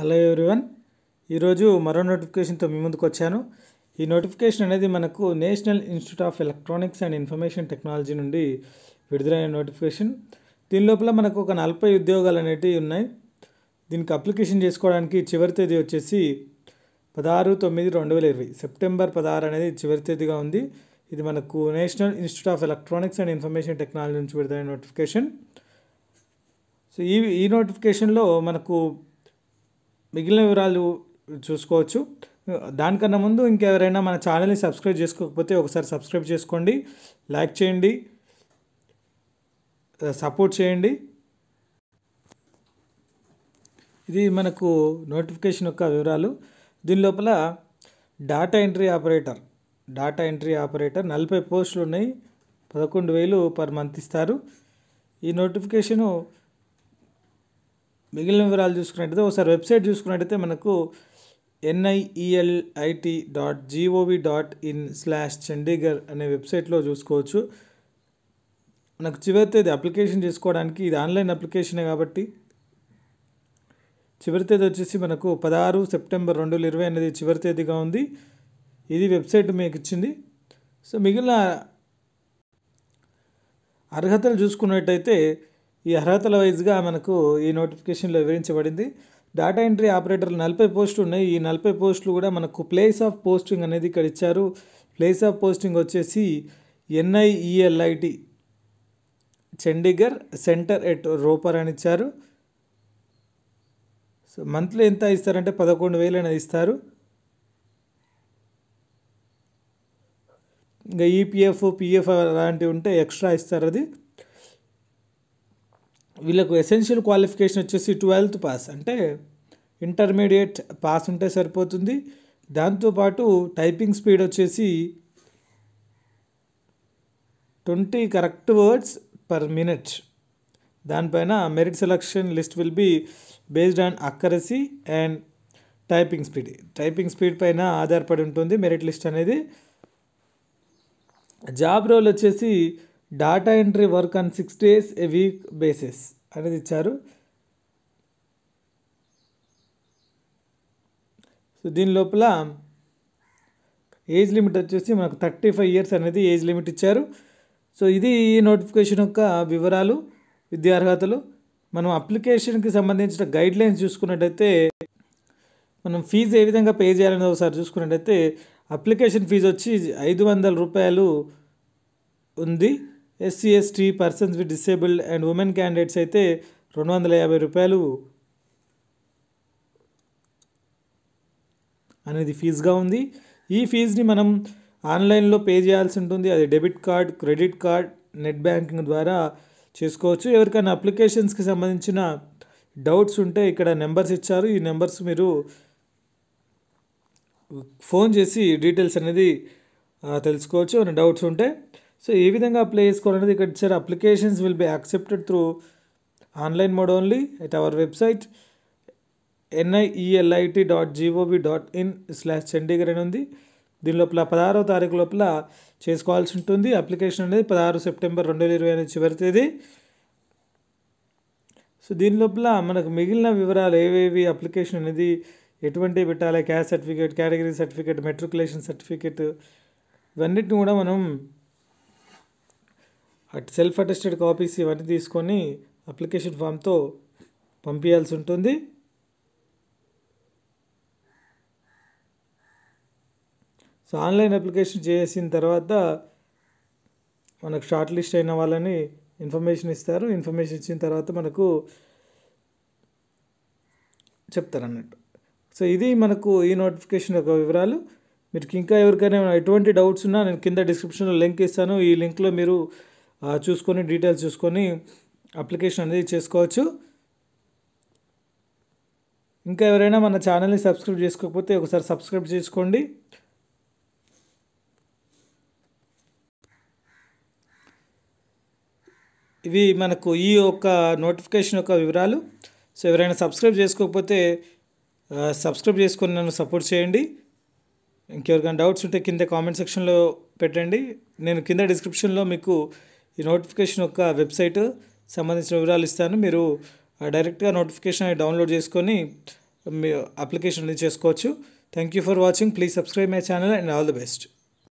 hello everyone ఈరోజు మరో నోటిఫికేషన్తో మీ ముందుకు వచ్చాను ఈ నోటిఫికేషన్ అనేది మనకు national institute of electronics and information technology నుండి విడుదలైన నోటిఫికేషన్ దీని లోపల మనకు ఒక నలభై ఉద్యోగాలు అనేటివి ఉన్నాయి దీనికి అప్లికేషన్ చేసుకోవడానికి చివరి తేదీ వచ్చేసి పదహారు తొమ్మిది రెండు వేల ఇరవై సెప్టెంబర్ పదహారు అనేది చివరి తేదీగా ఉంది ఇది మనకు national institute of electronics and information technology నుంచి విడుదలైన నోటిఫికేషన్ సో ఈ ఈ నోటిఫికేషన్లో మనకు మిగిలిన వివరాలు చూసుకోవచ్చు దానికన్నా ముందు ఇంకెవరైనా మన ఛానల్ని సబ్స్క్రైబ్ చేసుకోకపోతే ఒకసారి సబ్స్క్రైబ్ చేసుకోండి లైక్ చేయండి సపోర్ట్ చేయండి ఇది మనకు నోటిఫికేషన్ యొక్క వివరాలు దీని లోపల data entry operator data entry operator నలభై పోస్టులు ఉన్నాయి పదకొండు వేలు పర్ మంత్ ఇస్తారు ఈ నోటిఫికేషను మిగిలిన వివరాలు చూసుకున్నట్టయితే ఒకసారి వెబ్సైట్ చూసుకున్నట్టయితే మనకు NIELIT dot GOV dot in slash Chandigarh అనే వెబ్సైట్లో చూసుకోవచ్చు నాకు చివరి తేదీ అప్లికేషన్ చేసుకోవడానికి ఇది ఆన్లైన్ అప్లికేషనే కాబట్టి చివరి తేదీ వచ్చేసి మనకు పదహారు సెప్టెంబర్ రెండు వేల ఇరవై అనేది చివరి తేదీగా ఉంది ఇది వెబ్సైట్ మీకు ఇచ్చింది సో మిగిలిన అర్హతలు చూసుకున్నట్టయితే ఈ అర్హతల వైజ్గా మనకు ఈ నోటిఫికేషన్లో వివరించబడింది డేటా ఎంట్రీ ఆపరేటర్లు నలభై పోస్టులు ఉన్నాయి ఈ నలభై పోస్టులు కూడా మనకు ప్లేస్ ఆఫ్ పోస్టింగ్ అనేది ఇక్కడ ఇచ్చారు ప్లేస్ ఆఫ్ పోస్టింగ్ వచ్చేసి NIELIT e Chandigarh centre at Ropar అని ఇచ్చారు సో మంత్లీ ఎంత ఇస్తారంటే పదకొండు వేలు అనేది ఇస్తారు ఇంకా ఈపీఎఫ్ e పిఎఫ్ అలాంటివి ఉంటే ఎక్స్ట్రా ఇస్తారు అది వీళ్ళకు ఎసెన్షియల్ క్వాలిఫికేషన్ వచ్చేసి ట్వెల్త్ పాస్ అంటే ఇంటర్మీడియట్ పాస్ ఉంటే సరిపోతుంది దాంతోపాటు టైపింగ్ స్పీడ్ వచ్చేసి twenty correct words per minute దానిపైన merit selection list will be based on accuracy and typing speed typing speed పైన ఆధారపడి ఉంటుంది మెరిట్ లిస్ట్ అనేది జాబ్ రోల్ వచ్చేసి data entry work on six days a week basis అనేది ఇచ్చారు so దీని లోపల ఏజ్ లిమిట్ వచ్చేసి మనకు థర్టీ ఫైవ్ ఇయర్స్ అనేది ఏజ్ లిమిట్ ఇచ్చారు సో ఇది ఈ నోటిఫికేషన్ యొక్క వివరాలు విద్యా అర్హతలు మనం అప్లికేషన్కి సంబంధించిన గైడ్లైన్స్ చూసుకున్నట్టయితే మనం ఫీజు ఏ విధంగా పే చేయాలనేది ఒకసారి చూసుకున్నట్టయితే అప్లికేషన్ ఫీజు వచ్చి ఐదు వందల రూపాయలు ఉంది SC ST persons with disabled and women candidates అయితే రెండు వందల యాభై రూపాయలు అనేది ఫీజుగా ఉంది ఈ ఫీజుని మనం ఆన్లైన్లో పే చేయాల్సి ఉంటుంది అది debit card credit card net banking ద్వారా చేసుకోవచ్చు ఎవరికైనా అప్లికేషన్స్కి సంబంధించిన డౌట్స్ ఉంటే ఇక్కడ నెంబర్స్ ఇచ్చారు ఈ నెంబర్స్ మీరు ఫోన్ చేసి డీటెయిల్స్ అనేది తెలుసుకోవచ్చు ఏమైనా డౌట్స్ ఉంటే సో ఏ విధంగా అప్లై చేసుకోవాలనేది ఇక్కడ ఇచ్చారు applications will be accepted through online mode only at our website NIELIT dot GOV dot in slash Chandigarh అని ఉంది దీని లోపల పదహారో తారీఖు లోపల చేసుకోవాల్సి ఉంటుంది అప్లికేషన్ అనేది పదహారు సెప్టెంబర్ రెండు వేల ఇరవై అనేది చివరి తేదీ సో దీని లోపల మనకు మిగిలిన వివరాలు ఏవేవి అప్లికేషన్ అనేది ఎటువంటి పెట్టాలి caste certificate category certificate matriculation certificate ఇవన్నిటిని కూడా మనం సెల్ఫ్ అటెస్టెడ్ కాపీస్ ఇవన్నీ తీసుకొని అప్లికేషన్ ఫామ్తో పంపించాల్సి ఉంటుంది సో ఆన్లైన్ అప్లికేషన్ చేసిన తర్వాత మనకు షార్ట్ లిస్ట్ అయిన వాళ్ళని ఇన్ఫర్మేషన్ ఇస్తారు ఇన్ఫర్మేషన్ ఇచ్చిన తర్వాత మనకు చెప్తారు అన్నట్టు సో ఇది మనకు ఈ నోటిఫికేషన్ యొక్క వివరాలు మీరు ఇంకా ఎవరికైనా ఎటువంటి డౌట్స్ ఉన్నా నేను కింద డిస్క్రిప్షన్లో లింక్ ఇస్తాను ఈ లింక్లో మీరు చూసుకొని డీటెయిల్స్ చూసుకొని అప్లికేషన్ అనేది చేసుకోవచ్చు ఇంకా ఎవరైనా మన ఛానల్ని సబ్స్క్రైబ్ చేసుకోకపోతే ఒకసారి సబ్స్క్రైబ్ చేసుకోండి ఇవి మనకు ఈ యొక్క నోటిఫికేషన్ యొక్క వివరాలు సో ఎవరైనా సబ్స్క్రైబ్ చేసుకోకపోతే సబ్స్క్రైబ్ చేసుకొని నన్ను సపోర్ట్ చేయండి ఇంకెవరికైనా డౌట్స్ ఉంటే కింద కామెంట్ సెక్షన్లో పెట్టండి నేను కింద డిస్క్రిప్షన్లో మీకు ఈ నోటిఫికేషన్ యొక్క వెబ్సైట్ సంబంధించిన వివరాలు ఇస్తాను మీరు డైరెక్ట్గా నోటిఫికేషన్ డౌన్లోడ్ చేసుకొని మీ అప్లికేషన్ చేసుకోవచ్చు thank you for watching please subscribe my channel and all the best